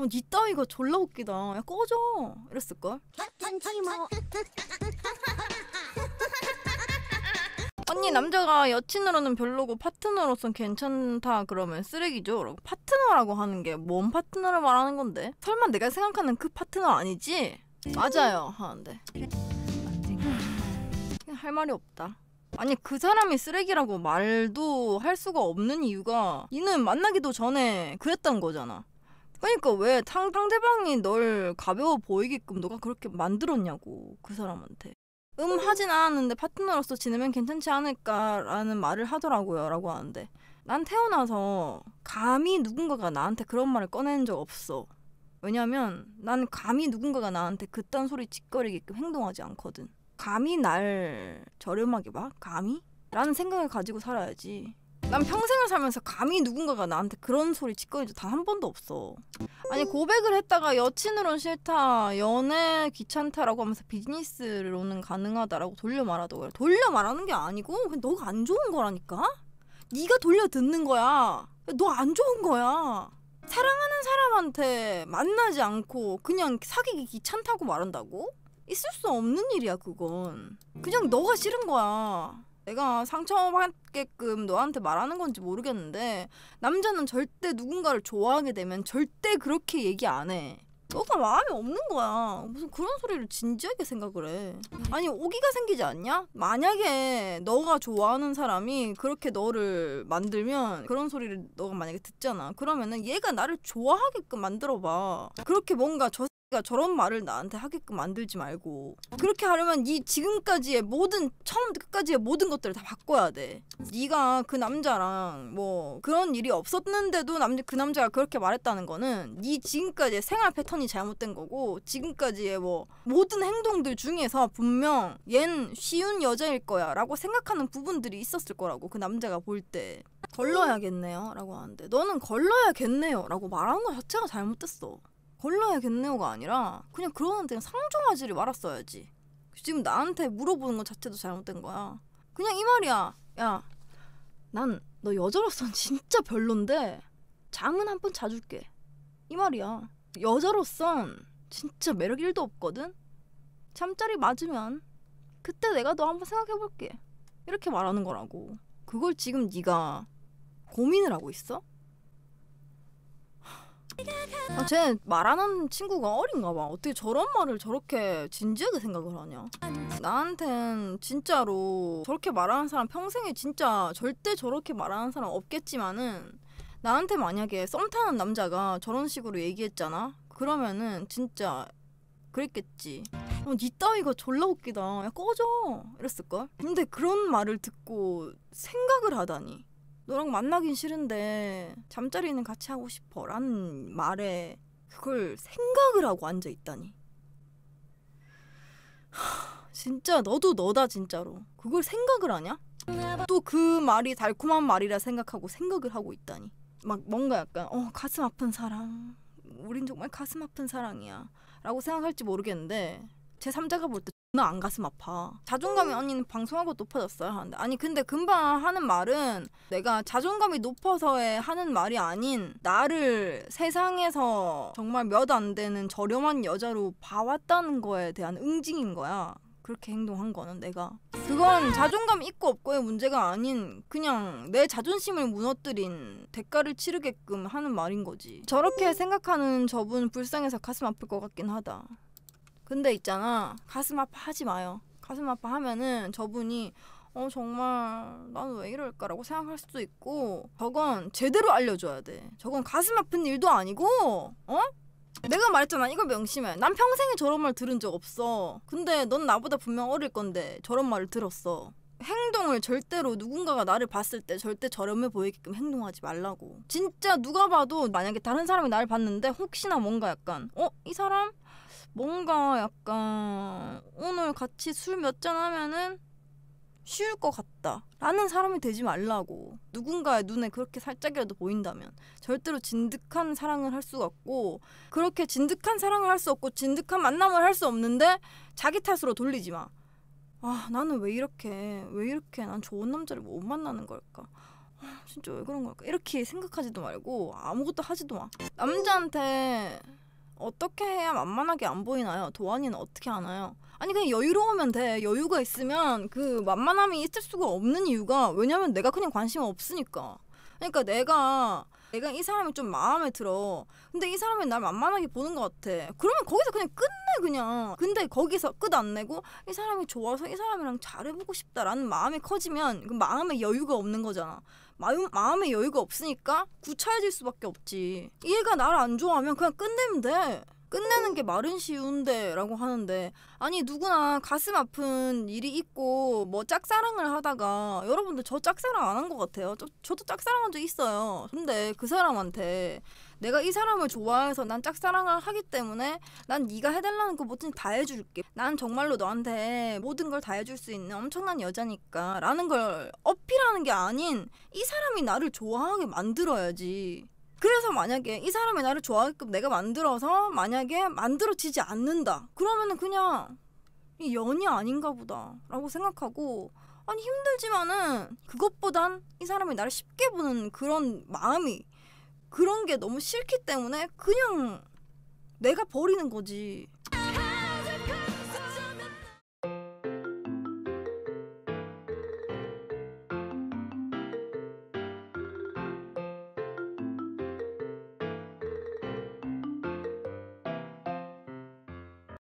어, 니 따위가 졸라 웃기다. 야, 꺼져. 이랬을걸? 뭐. 언니 남자가 여친으로는 별로고 파트너로선 괜찮다 그러면 쓰레기죠. 라고. 파트너라고 하는 게뭔 파트너를 말하는 건데? 설마 내가 생각하는 그 파트너 아니지? 맞아요 하는데 할 말이 없다. 아니 그 사람이 쓰레기라고 말도 할 수가 없는 이유가 이는 만나기도 전에 그랬던 거잖아. 그러니까 왜 상, 상대방이 널 가벼워 보이게끔 너가 그렇게 만들었냐고 그 사람한테 음 하진 않았는데 파트너로서 지내면 괜찮지 않을까라는 말을 하더라고요 라고 하는데 난 태어나서 감히 누군가가 나한테 그런 말을 꺼낸 적 없어 왜냐면 난 감히 누군가가 나한테 그딴 소리 짓거리게끔 행동하지 않거든 감히 날 저렴하게 봐? 감히? 라는 생각을 가지고 살아야지 난 평생을 살면서 감히 누군가가 나한테 그런 소리 짓거린 적단한 번도 없어. 아니 음. 고백을 했다가 여친으론 싫다, 연애 귀찮다라고 하면서 비즈니스로는 가능하다라고 돌려 말하더라. 고 돌려 말하는 게 아니고 그냥 너가 안 좋은 거라니까. 네가 돌려 듣는 거야. 너 안 좋은 거야. 사랑하는 사람한테 만나지 않고 그냥 사귀기 귀찮다고 말한다고? 있을 수 없는 일이야 그건. 그냥 음. 너가 싫은 거야. 내가 상처받게끔 너한테 말하는 건지 모르겠는데 남자는 절대 누군가를 좋아하게 되면 절대 그렇게 얘기 안 해. 너가 마음이 없는 거야. 무슨 그런 소리를 진지하게 생각을 해. 아니 오기가 생기지 않냐? 만약에 너가 좋아하는 사람이 그렇게 너를 만들면 그런 소리를 너가 만약에 듣잖아. 그러면은 얘가 나를 좋아하게끔 만들어봐. 그렇게 뭔가 저 그러니까 저런 말을 나한테 하게끔 만들지 말고 그렇게 하려면 이 지금까지의 모든 처음부터 끝까지의 모든 것들을 다 바꿔야 돼. 네가 그 남자랑 뭐 그런 일이 없었는데도 남자 그 남자가 그렇게 말했다는 거는 네 지금까지의 생활 패턴이 잘못된 거고 지금까지의 뭐 모든 행동들 중에서 분명 얜 쉬운 여자일 거야라고 생각하는 부분들이 있었을 거라고 그 남자가 볼 때 걸러야겠네요라고 하는데 너는 걸러야겠네요라고 말하는 것 자체가 잘못됐어. 걸러야 겟네오가 아니라 그냥 그러런 그냥 상종하지를 말았어야지. 지금 나한테 물어보는 것 자체도 잘못된 거야. 그냥 이 말이야. 야, 난 너 여자로선 진짜 별론데 장은한 번 자줄게. 이 말이야. 여자로선 진짜 매력 1도 없거든? 잠자리 맞으면 그때 내가 너 한 번 생각해볼게. 이렇게 말하는 거라고. 그걸 지금 네가 고민을 하고 있어? 아, 쟤 말하는 친구가 어린가 봐. 어떻게 저런 말을 저렇게 진지하게 생각을 하냐. 나한텐 진짜로 저렇게 말하는 사람 평생에 진짜 절대 저렇게 말하는 사람 없겠지만은 나한테 만약에 썸 타는 남자가 저런 식으로 얘기했잖아? 그러면은 진짜 그랬겠지. 어, 니 따위가 졸라 웃기다. 야, 꺼져. 이랬을걸? 근데 그런 말을 듣고 생각을 하다니. 너랑 만나긴 싫은데 잠자리는 같이 하고 싶어 라는 말에 그걸 생각을 하고 앉아 있다니. 진짜 너도 너다 진짜로. 그걸 생각을 하냐? 또 그 말이 달콤한 말이라 생각하고 생각을 하고 있다니. 막 뭔가 약간 어 가슴 아픈 사랑. 우린 정말 가슴 아픈 사랑이야. 라고 생각할지 모르겠는데 제 3자가 볼때 너안 가슴 아파. 자존감이 언니는 방송하고 높아졌어요 하는데 아니 근데 금방 하는 말은 내가 자존감이 높아서의 하는 말이 아닌 나를 세상에서 정말 몇 안 되는 저렴한 여자로 봐왔다는 거에 대한 응징인 거야. 그렇게 행동한 거는 내가 그건 자존감 있고 없고의 문제가 아닌 그냥 내 자존심을 무너뜨린 대가를 치르게끔 하는 말인 거지 저렇게 생각하는 저분 불쌍해서 가슴 아플 것 같긴 하다 근데 있잖아 가슴 아파하지 마요. 가슴 아파하면은 저분이 어 정말 난 왜 이럴까라고 생각할 수도 있고 저건 제대로 알려줘야 돼. 저건 가슴 아픈 일도 아니고 어 내가 말했잖아 이걸 명심해 난 평생에 저런 말 들은 적 없어 근데 넌 나보다 분명 어릴 건데 저런 말을 들었어 행동을 절대로 누군가가 나를 봤을 때 절대 저렴해 보이게끔 행동하지 말라고 진짜 누가 봐도 만약에 다른 사람이 나를 봤는데 혹시나 뭔가 약간 어? 이 사람? 뭔가 약간 오늘 같이 술 몇 잔 하면은 쉬울 것 같다 라는 사람이 되지 말라고 누군가의 눈에 그렇게 살짝이라도 보인다면 절대로 진득한 사랑을 할 수가 없고 그렇게 진득한 사랑을 할 수 없고 진득한 만남을 할 수 없는데 자기 탓으로 돌리지 마. 아 나는 왜 이렇게 왜 이렇게 난 좋은 남자를 못 만나는 걸까 아, 진짜 왜 그런 걸까 이렇게 생각하지도 말고 아무것도 하지도 마 남자한테 어떻게 해야 만만하게 안 보이나요? 도안이는 어떻게 하나요? 아니 그냥 여유로우면 돼. 여유가 있으면 그 만만함이 있을 수가 없는 이유가 왜냐면 내가 그냥 관심 없으니까. 그러니까 내가 내가 이 사람이 좀 마음에 들어. 근데 이 사람이 날 만만하게 보는 것 같아. 그러면 거기서 그냥 끝내 그냥. 근데 거기서 끝 안 내고 이 사람이 좋아서 이 사람이랑 잘해보고 싶다라는 마음이 커지면 그 마음의 여유가 없는 거잖아. 마음, 마음의 여유가 없으니까 구차해질 수밖에 없지. 얘가 나를 안 좋아하면 그냥 끝내면 돼. 끝내는 게 말은 쉬운데 라고 하는데 아니 누구나 가슴 아픈 일이 있고 뭐 짝사랑을 하다가 여러분들 저 짝사랑 안 한 것 같아요 저, 저도 짝사랑한 적 있어요 근데 그 사람한테 내가 이 사람을 좋아해서 난 짝사랑을 하기 때문에 난 네가 해달라는 거 그 뭐든지 다 해줄게 난 정말로 너한테 모든 걸 다 해줄 수 있는 엄청난 여자니까 라는 걸 어필하는 게 아닌 이 사람이 나를 좋아하게 만들어야지 그래서 만약에 이 사람이 나를 좋아하게끔 내가 만들어서 만약에 만들어지지 않는다 그러면은 그냥 이 연이 아닌가 보다라고 생각하고 아니 힘들지만은 그것보단 이 사람이 나를 쉽게 보는 그런 마음이 그런 게 너무 싫기 때문에 그냥 내가 버리는 거지.